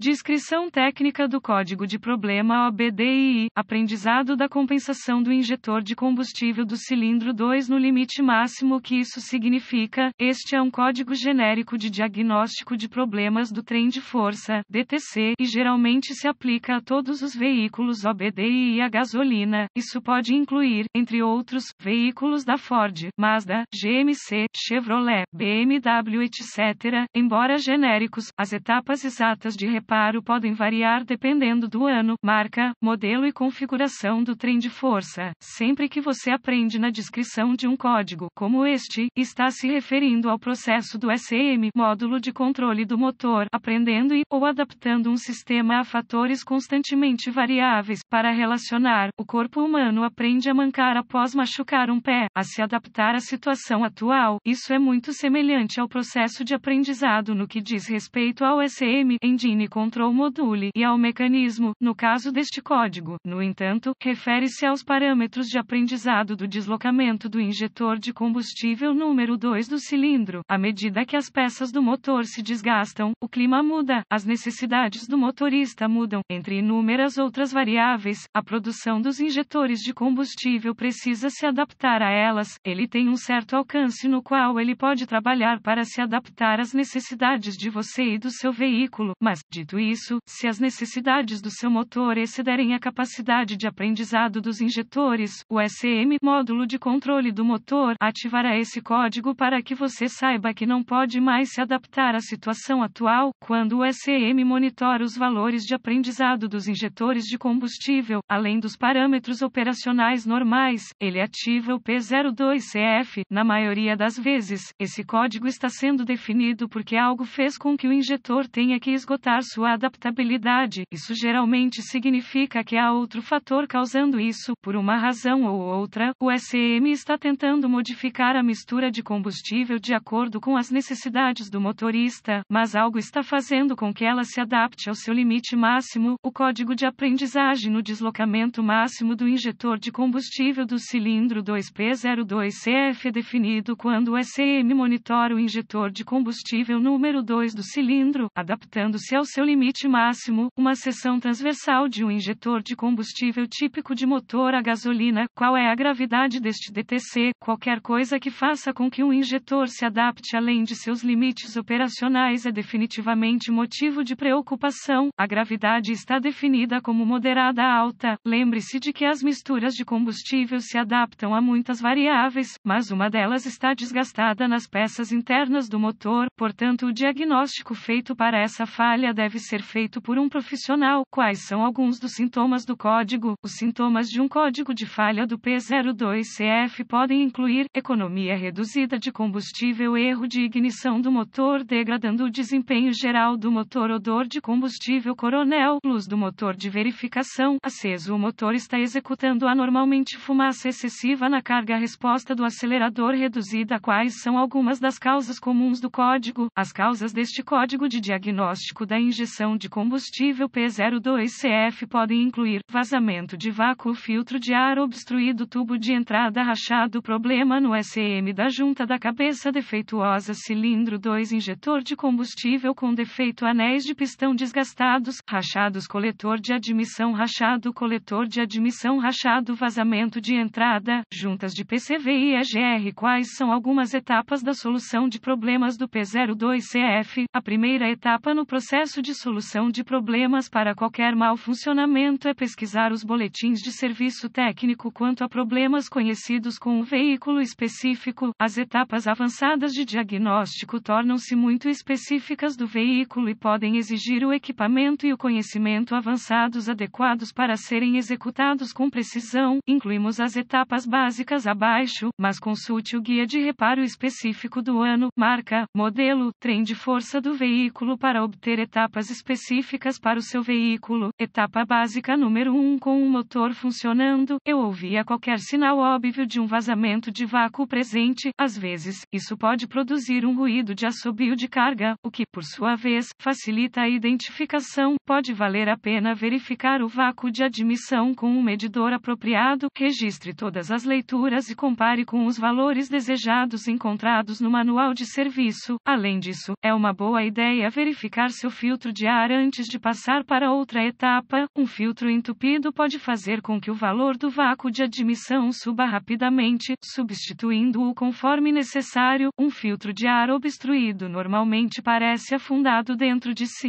Descrição técnica do código de problema OBDII, aprendizado da compensação do injetor de combustível do cilindro 2 no limite máximo. O que isso significa? Este é um código genérico de diagnóstico de problemas do trem de força, DTC, e geralmente se aplica a todos os veículos OBDII a gasolina. Isso pode incluir, entre outros, veículos da Ford, Mazda, GMC, Chevrolet, BMW, etc. Embora genéricos, as etapas exatas de reparo podem variar dependendo do ano, marca, modelo e configuração do trem de força. Sempre que você aprende na descrição de um código, como este, está se referindo ao processo do SM, módulo de controle do motor, aprendendo e ou adaptando um sistema a fatores constantemente variáveis para relacionar. O corpo humano aprende a mancar após machucar um pé, a se adaptar à situação atual. Isso é muito semelhante ao processo de aprendizado no que diz respeito ao SM engine control module e ao mecanismo, no caso deste código. No entanto, refere-se aos parâmetros de aprendizado do deslocamento do injetor de combustível número 2 do cilindro. À medida que as peças do motor se desgastam, o clima muda, as necessidades do motorista mudam, entre inúmeras outras variáveis, a produção dos injetores de combustível precisa se adaptar a elas, ele tem um certo alcance no qual ele pode trabalhar para se adaptar às necessidades de você e do seu veículo, mas, de Feito isso, se as necessidades do seu motor excederem a capacidade de aprendizado dos injetores, o SM módulo de controle do motor ativará esse código para que você saiba que não pode mais se adaptar à situação atual. Quando o SM monitora os valores de aprendizado dos injetores de combustível, além dos parâmetros operacionais normais, ele ativa o P02CF. Na maioria das vezes, esse código está sendo definido porque algo fez com que o injetor tenha que esgotar sua sua adaptabilidade, isso geralmente significa que há outro fator causando isso, por uma razão ou outra, o SEM está tentando modificar a mistura de combustível de acordo com as necessidades do motorista, mas algo está fazendo com que ela se adapte ao seu limite máximo, o código de aprendizagem no deslocamento máximo do injetor de combustível do cilindro 2P02CF é definido quando o SEM monitora o injetor de combustível número 2 do cilindro, adaptando-se ao seu limite máximo, uma seção transversal de um injetor de combustível típico de motor a gasolina, qual é a gravidade deste DTC, qualquer coisa que faça com que um injetor se adapte além de seus limites operacionais é definitivamente motivo de preocupação, a gravidade está definida como moderada a alta, lembre-se de que as misturas de combustível se adaptam a muitas variáveis, mas uma delas está desgastada nas peças internas do motor, portanto o diagnóstico feito para essa falha deve deve ser feito por um profissional. Quais são alguns dos sintomas do código? Os sintomas de um código de falha do P02CF podem incluir economia reduzida de combustível, erro de ignição do motor, degradando o desempenho geral do motor, odor de combustível coronel, luz do motor de verificação, aceso o motor está executando anormalmente fumaça excessiva na carga-resposta do acelerador reduzida. Quais são algumas das causas comuns do código? As causas deste código de diagnóstico da engenharia injeção de combustível P02CF podem incluir vazamento de vácuo, filtro de ar obstruído, tubo de entrada rachado, problema no SM da junta da cabeça defeituosa, cilindro 2, injetor de combustível com defeito, anéis de pistão desgastados, rachados, coletor de admissão rachado, coletor de admissão rachado, vazamento de entrada, juntas de PCV e EGR. Quais são algumas etapas da solução de problemas do P02CF? A primeira etapa no processo de grande solução de problemas para qualquer mau funcionamento é pesquisar os boletins de serviço técnico quanto a problemas conhecidos com um veículo específico. As etapas avançadas de diagnóstico tornam-se muito específicas do veículo e podem exigir o equipamento e o conhecimento avançados adequados para serem executados com precisão. Incluímos as etapas básicas abaixo, mas consulte o guia de reparo específico do ano, marca, modelo, trem de força do veículo para obter etapas etapas específicas para o seu veículo. Etapa básica número 1 um, com o um motor funcionando, eu ouvia qualquer sinal óbvio de um vazamento de vácuo presente, às vezes, isso pode produzir um ruído de assobio de carga, o que, por sua vez, facilita a identificação, pode valer a pena verificar o vácuo de admissão com um medidor apropriado, registre todas as leituras e compare com os valores desejados encontrados no manual de serviço, além disso, é uma boa ideia verificar seu filtro excesso de ar antes de passar para outra etapa, um filtro entupido pode fazer com que o valor do vácuo de admissão suba rapidamente, substituindo-o conforme necessário. Um filtro de ar obstruído normalmente parece afundado dentro de si.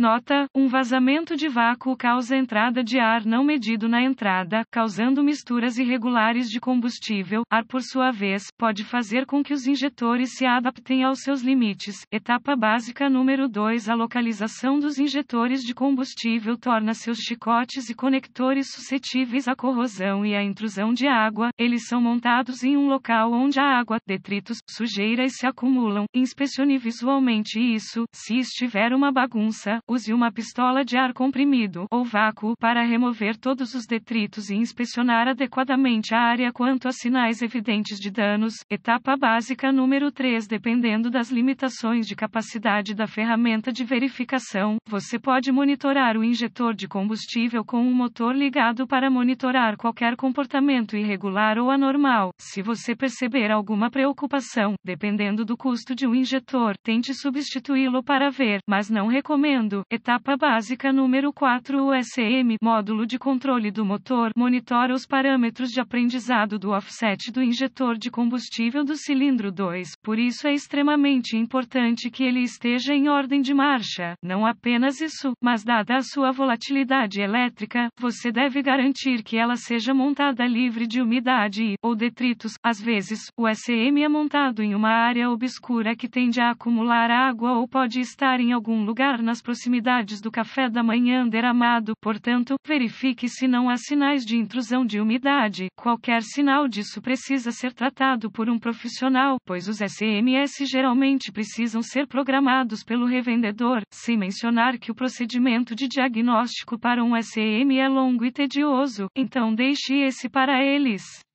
Nota: um vazamento de vácuo causa entrada de ar não medido na entrada, causando misturas irregulares de combustível. Ar, por sua vez, pode fazer com que os injetores se adaptem aos seus limites. Etapa básica número 2: a localização dos injetores de combustível torna seus chicotes e conectores suscetíveis à corrosão e à intrusão de água. Eles são montados em um local onde a água, detritos, sujeiras se acumulam. Inspecione visualmente isso. Se estiver uma bagunça, use uma pistola de ar comprimido ou vácuo para remover todos os detritos e inspecionar adequadamente a área quanto a sinais evidentes de danos. Etapa básica número 3 Dependendo das limitações de capacidade da ferramenta de verificação, você pode monitorar o injetor de combustível com um motor ligado para monitorar qualquer comportamento irregular ou anormal. Se você perceber alguma preocupação, dependendo do custo de um injetor, tente substituí-lo para ver, mas não recomendo etapa básica número 4 USM, módulo de controle do motor, monitora os parâmetros de aprendizado do offset do injetor de combustível do cilindro 2, por isso é extremamente importante que ele esteja em ordem de marcha. Não apenas isso, mas dada a sua volatilidade elétrica, você deve garantir que ela seja montada livre de umidade e, ou detritos, às vezes, o SM é montado em uma área obscura que tende a acumular água ou pode estar em algum lugar nas proximidades proximidades do café da manhã derramado, portanto, verifique se não há sinais de intrusão de umidade. Qualquer sinal disso precisa ser tratado por um profissional, pois os SMS geralmente precisam ser programados pelo revendedor, sem mencionar que o procedimento de diagnóstico para um SM é longo e tedioso, então deixe esse para eles.